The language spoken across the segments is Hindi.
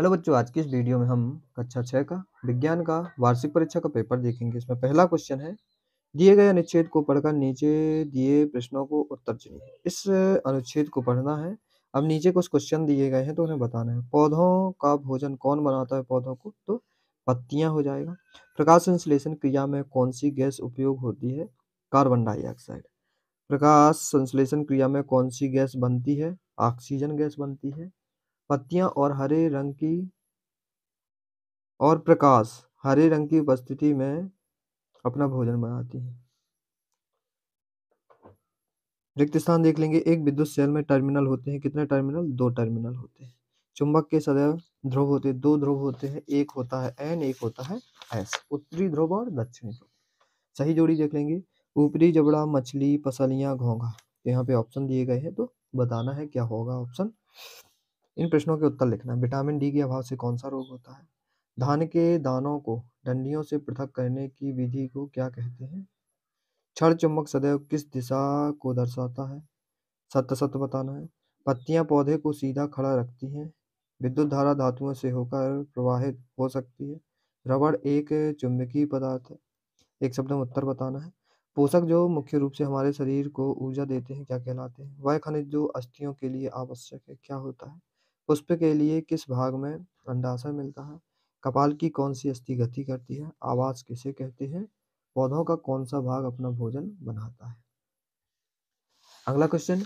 हेलो बच्चों आज की इस वीडियो में हम कक्षा छः का विज्ञान का वार्षिक परीक्षा का पेपर देखेंगे इसमें पहला क्वेश्चन है दिए गए अनुच्छेद को पढ़कर नीचे दिए प्रश्नों को उत्तर चुनिए इस अनुच्छेद को पढ़ना है अब नीचे कुछ क्वेश्चन दिए गए हैं तो उन्हें बताना है पौधों का भोजन कौन बनाता है पौधों को तो पत्तियाँ हो जाएगा प्रकाश संश्लेषण क्रिया में कौन सी गैस उपयोग होती है कार्बन डाइऑक्साइड प्रकाश संश्लेषण क्रिया में कौन सी गैस बनती है ऑक्सीजन गैस बनती है पत्तियां और हरे रंग की और प्रकाश हरे रंग की उपस्थिति में अपना भोजन बनाती है रिक्त स्थान देख लेंगे एक विद्युत सेल में टर्मिनल होते हैं कितने टर्मिनल दो टर्मिनल होते हैं चुंबक के सदैव ध्रुव होते हैं दो ध्रुव होते हैं एक होता है एन एक होता है एस उत्तरी ध्रुव और दक्षिणी ध्रुव सही जोड़ी देख लेंगे ऊपरी जबड़ा मछली पसलियां घोंघा तो यहाँ पे ऑप्शन दिए गए हैं तो बताना है क्या होगा ऑप्शन इन प्रश्नों के उत्तर लिखना विटामिन डी के अभाव से कौन सा रोग होता है धान के दानों को डंडियों से पृथक करने की विधि को क्या कहते हैं क्षण चुम्बक सदैव किस दिशा को दर्शाता है सत्य सत्य बताना है पत्तियां पौधे को सीधा खड़ा रखती हैं विद्युत धारा धातुओं से होकर प्रवाहित हो सकती है रबड़ एक चुंबकीय पदार्थ है एक शब्द में उत्तर बताना है पोषक जो मुख्य रूप से हमारे शरीर को ऊर्जा देते हैं क्या कहलाते हैं वह खनिज जो अस्थियों के लिए आवश्यक है क्या होता है पुष्प के लिए किस भाग में अंडाशय मिलता है कपाल की कौन सी अस्थि गति करती है आवाज किसे कहते हैं पौधों का कौन सा भाग अपना भोजन बनाता है अगला क्वेश्चन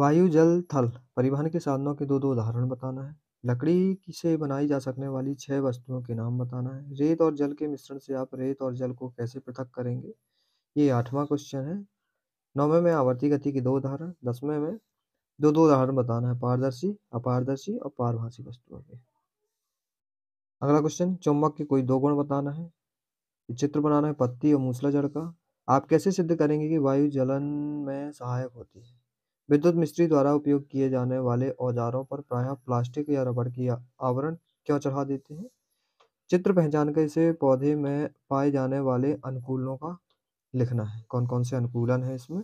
वायु जल थल परिवहन के साधनों के दो दो उदाहरण बताना है लकड़ी से बनाई जा सकने वाली छह वस्तुओं के नाम बताना है रेत और जल के मिश्रण से आप रेत और जल को कैसे पृथक करेंगे ये आठवां क्वेश्चन है नौवे में आवर्ती गति के दो उदाहरण दसवें में दो दो उदाहरण बताना है पारदर्शी अपारदर्शी और पारभाषी वस्तुओं के अगला क्वेश्चन चुम्बक के कोई दो गुण बताना है चित्र बनाना है पत्ती और मूसला जड़ का आप कैसे सिद्ध करेंगे कि वायु जलन में सहायक होती है विद्युत मिस्त्री द्वारा उपयोग किए जाने वाले औजारों पर प्रायः प्लास्टिक या रबड़ की आवरण क्यों चढ़ा देते हैं चित्र पहचान कर इसे पौधे में पाए जाने वाले अनुकूलों का लिखना है कौन कौन से अनुकूलन है इसमें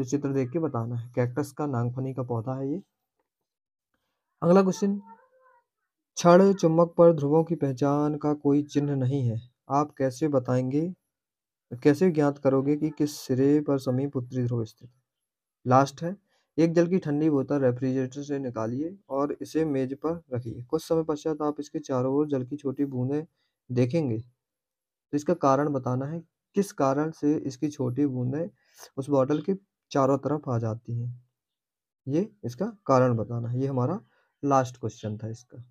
तो चित्र देख के बताना है कैक्टस का नागफनी का पौधा है ये अगला क्वेश्चन छड़ चुम्बक पर ध्रुवों की पहचान का कोई चिन्ह नहीं है आप कैसे बताएंगे कैसे ज्ञात करोगे कि किस सिरे पर समीप उत्तरी ध्रुव स्थित है लास्ट है एक जल की ठंडी बोतल रेफ्रिजरेटर से निकालिए और इसे मेज पर रखिए कुछ समय पश्चात आप इसके चारों ओर जल की छोटी बूंदें देखेंगे तो इसका कारण बताना है किस कारण से इसकी छोटी बूंदें उस बॉटल के चारों तरफ आ जाती हैं ये इसका कारण बताना है ये हमारा लास्ट क्वेश्चन था इसका